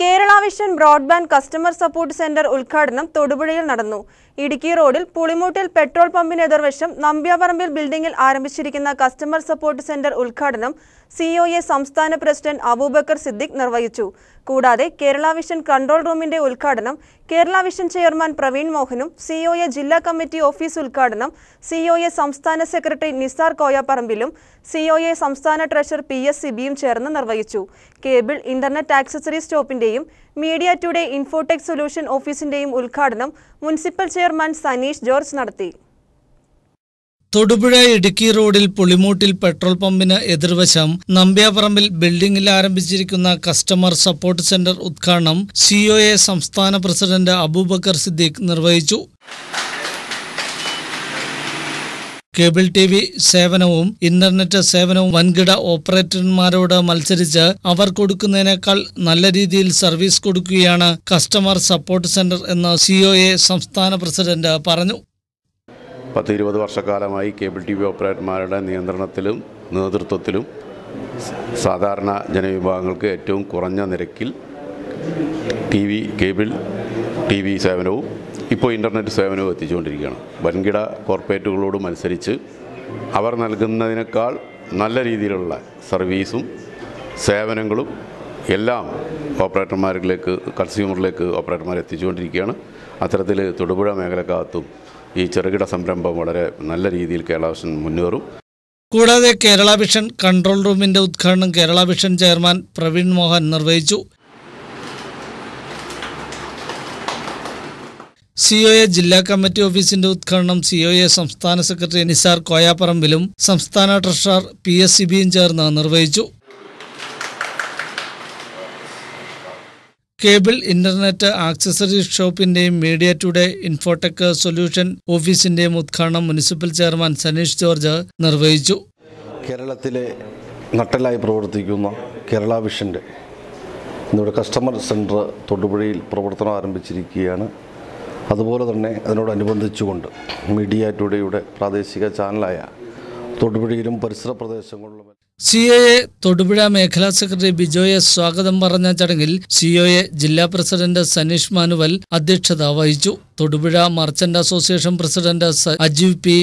Kerala vision broadband customer support centre ഉദ്ഘാടനം തൊടുപുഴയിൽ നടന്നു ഇടുക്കി റോഡിൽ പുളിമൂട്ടിൽ പെട്രോൾ പമ്പിന് എതിർവശം നമ്പ്യാപറമ്പിൽ ബിൽഡിംഗിൽ ആരംഭിച്ചിരിക്കുന്ന കസ്റ്റമർ സപ്പോർട്ട് സെന്റർ ഉദ്ഘാടനം സിഒഎ സംസ്ഥാന പ്രസിഡന്റ് അബൂബക്കർ സിദ്ദിഖ് നിർവഹിച്ചു കൂടാതെ കേരള വിഷൻ കൺട്രോൾ റൂമിന്റെ ഉദ്ഘാടനം കേരള വിഷൻ ചെയർമാൻ പ്രവീൺ മോഹനും സിഒഎ ജില്ലാ കമ്മിറ്റി ഓഫീസ് ഉദ്ഘാടനം സിഒഎ സംസ്ഥാന സെക്രട്ടറി നിസാർ കോയാപ്പറമ്പിലും സിഒഎ സംസ്ഥാന ട്രഷറർ പി എസ് സിബിയും ചേർന്ന് നിർവഹിച്ചു കേബിൾ ഇന്റർനെറ്റ് ആക്സസറി സ്റ്റോപ്പിന്റെയും മീഡിയ ടുഡേ ഇൻഫോടെക് സൊല്യൂഷൻ ഓഫീസിന്റെയും ഉദ്ഘാടനം municipal chair chairman Saneesh George നടത്തി തൊടുപുഴ ഇടുക്കി റോഡിൽ പുളിമൂട്ടിൽ പെട്രോൾ പമ്പിന് എതിർവശം നമ്പ്യാപറമ്പിൽ ബിൽഡിംഗിൽ ആരംഭിച്ചിരിക്കുന്ന കസ്റ്റമർ സപ്പോർട്ട് സെന്റർ ഉദ്ഘാടനം സിഒഎ സംസ്ഥാന പ്രസിഡന്റ് അബൂബക്കർ സിദ്ദീഖ് നിർവഹിച്ചു കേബിൾ ടി വി സേവനവും ഇന്റർനെറ്റ് സേവനവും വൻകിട ഓപ്പറേറ്റർമാരോട് മത്സരിച്ച് അവർ കൊടുക്കുന്നതിനേക്കാൾ നല്ല രീതിയിൽ സർവീസ് കൊടുക്കുകയാണ് കസ്റ്റമർ സപ്പോർട്ട് സെന്റർ എന്ന് സിഒഎ സംസ്ഥാന പ്രസിഡന്റ് പറഞ്ഞു പത്ത് ഇരുപത് വർഷക്കാലമായി കേബിൾ ടി വി ഓപ്പറേറ്റർമാരുടെ നിയന്ത്രണത്തിലും നേതൃത്വത്തിലും സാധാരണ ജനവിഭാഗങ്ങൾക്ക് ഏറ്റവും കുറഞ്ഞ നിരക്കിൽ T V cable T V സേവനവും ഇപ്പോൾ ഇൻ്റർനെറ്റ് സേവനവും എത്തിച്ചുകൊണ്ടിരിക്കുകയാണ് വൻകിട കോർപ്പറേറ്റുകളോടും അനുസരിച്ച് അവർ നൽകുന്നതിനേക്കാൾ നല്ല രീതിയിലുള്ള സർവീസും സേവനങ്ങളും എല്ലാം ഓപ്പറേറ്റർമാരിലേക്ക് കൺസ്യൂമറിലേക്ക് ഓപ്പറേറ്റർമാർ എത്തിച്ചുകൊണ്ടിരിക്കുകയാണ് അത്തരത്തിൽ തൊടുപുഴ മേഖലക്കകത്തും ഈ ചെറുകിട സംരംഭം വളരെ നല്ല രീതിയിൽ കേരള വിഷൻ മുന്നേറും കൂടാതെ കേരള വിഷൻ കൺട്രോൾ റൂമിന്റെ ഉദ്ഘാടനം കേരള വിഷൻ ചെയർമാൻ പ്രവീൺ മോഹൻ നിർവഹിച്ചു സി ഒ എ ജില്ലാ കമ്മിറ്റി ഓഫീസിന്റെ ഉദ്ഘാടനം സി ഒ എ സംസ്ഥാന സെക്രട്ടറി നിസാർ കോയാപ്പറമ്പിലും സംസ്ഥാന ട്രഷറർ പി എസ് ബിയും ചേർന്ന് നിർവഹിച്ചു കേബിൾ ഇന്റർനെറ്റ് ആക്സസറി ഷോപ്പിന്റെയും മീഡിയ ടുഡേ ഇൻഫോടെക് സൊല്യൂഷൻ ഓഫീസിന്റെയും ഉദ്ഘാടനം മുനിസിപ്പൽ ചെയർമാൻ സനീഷ് ജോർജ് നിർവഹിച്ചു കേരളത്തിലെ നട്ടലായി പ്രവർത്തിക്കുന്ന കേരള വിഷന്റെ കസ്റ്റമർ സെന്റർ തൊടുപുഴയിൽ പ്രവർത്തനം ആരംഭിച്ചിരിക്കുകയാണ് അതുപോലെ തന്നെ അതിനോടനുബന്ധിച്ചുകൊണ്ട് മീഡിയ ടുഡേയുടെ പ്രാദേശിക ചാനലായ തൊടുപുഴയിലും പരിസര പ്രദേശങ്ങളിലും സി എ തൊടുപുഴ മേഖലാ സെക്രട്ടറി ബിജോയെ സ്വാഗതം പറഞ്ഞ ചടങ്ങിൽ സി എ ജില്ലാ പ്രസിഡന്റ് സനീഷ് മാനുവൽ അധ്യക്ഷത വഹിച്ചു Thodupuzha merchant association president Ajeev P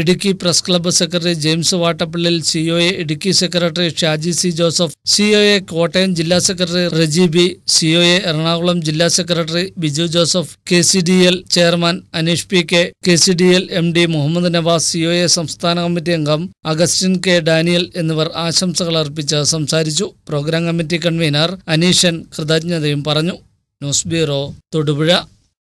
Idukki press club secretary James Vattappallil COA e Idukki secretary Shaji C Joseph COA e Kottayam ജില്ലാ secretary Reji B COA e Ernakulam ജില്ലാ secretary Biju Joseph K C D L chairman Aneesh P K K C D L M D Muhammad Navas COA സംസ്ഥാന committee അംഗം Augustine K Daniel എന്നിവർ ആശംസകൾ അർപ്പിച്ച് സംസാരിച്ചു programme committee convener Aneeshan കൃതജ്ഞതയും പറഞ്ഞു ന്യൂസ് ബ്യൂറോ തൊടുപുഴ